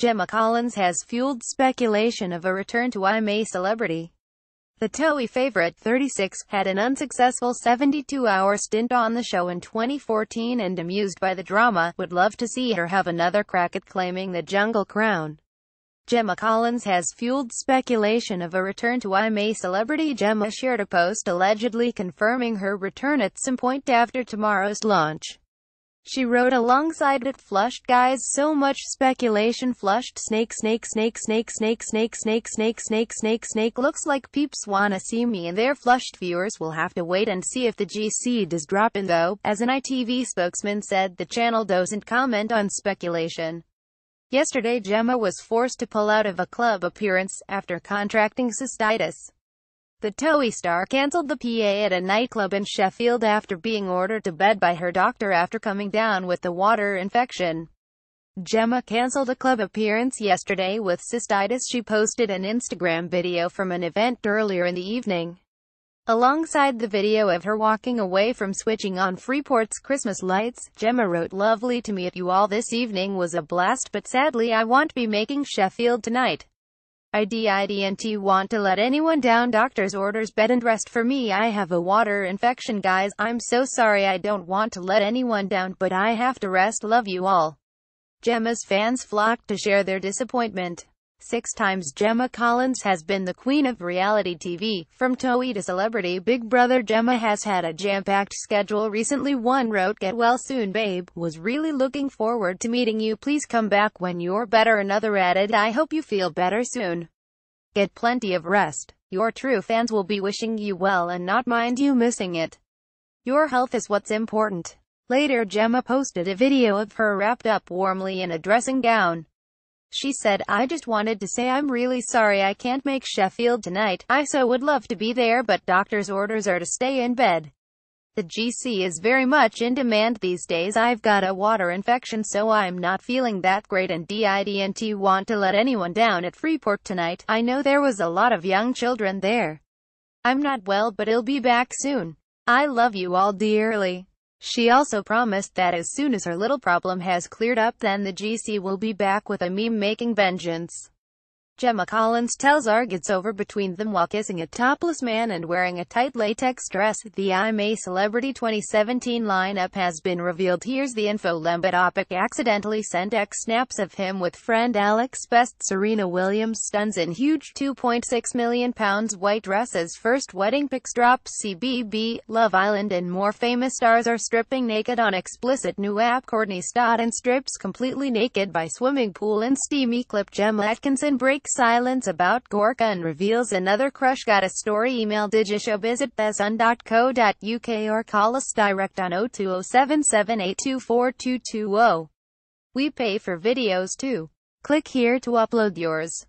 Gemma Collins has fueled speculation of a return to I'm a Celebrity. The Towie favorite, 36, had an unsuccessful 72-hour stint on the show in 2014 and amused by the drama, would love to see her have another crack at claiming the Jungle Crown. Gemma Collins has fueled speculation of a return to I'm a Celebrity. Gemma shared a post allegedly confirming her return at some point after tomorrow's launch. She rode alongside it flushed guys so much speculation flushed snake snake snake snake snake snake snake snake snake snake snake looks like peeps wanna see me and their flushed viewers will have to wait and see if the GC does drop in though, as an ITV spokesman said the channel doesn't comment on speculation. Yesterday Gemma was forced to pull out of a club appearance, after contracting cystitis. The TOEI star cancelled the PA at a nightclub in Sheffield after being ordered to bed by her doctor after coming down with the water infection. Gemma cancelled a club appearance yesterday with cystitis she posted an Instagram video from an event earlier in the evening. Alongside the video of her walking away from switching on Freeport's Christmas lights, Gemma wrote Lovely to meet you all this evening was a blast but sadly I won't be making Sheffield tonight. I didn't want to let anyone down doctor's orders bed and rest for me I have a water infection guys, I'm so sorry I don't want to let anyone down but I have to rest love you all. Gemma's fans flocked to share their disappointment. Six times Gemma Collins has been the queen of reality TV. From TOE to celebrity Big Brother Gemma has had a jam-packed schedule recently. One wrote Get well soon babe, was really looking forward to meeting you. Please come back when you're better. Another added I hope you feel better soon. Get plenty of rest. Your true fans will be wishing you well and not mind you missing it. Your health is what's important. Later Gemma posted a video of her wrapped up warmly in a dressing gown. She said, I just wanted to say I'm really sorry I can't make Sheffield tonight. I so would love to be there but doctor's orders are to stay in bed. The GC is very much in demand these days. I've got a water infection so I'm not feeling that great and didn't want to let anyone down at Freeport tonight. I know there was a lot of young children there. I'm not well but I'll be back soon. I love you all dearly. She also promised that as soon as her little problem has cleared up then the GC will be back with a meme-making vengeance. Gemma Collins tells ARG it's over between them while kissing a topless man and wearing a tight latex dress. The I'm a Celebrity 2017 lineup has been revealed. Here's the info Lembit accidentally sent X snaps of him with friend Alex Best. Serena Williams stuns in huge £2.6 million white dresses. First wedding pics drop. CBB, Love Island and more famous stars are stripping naked on explicit new app. Courtney Stodden strips completely naked by swimming pool in steamy clip. Gemma Atkinson breaks silence about Gorka and reveals another crush got a story email digishowbiz or call us direct on 02077824220. We pay for videos too. Click here to upload yours.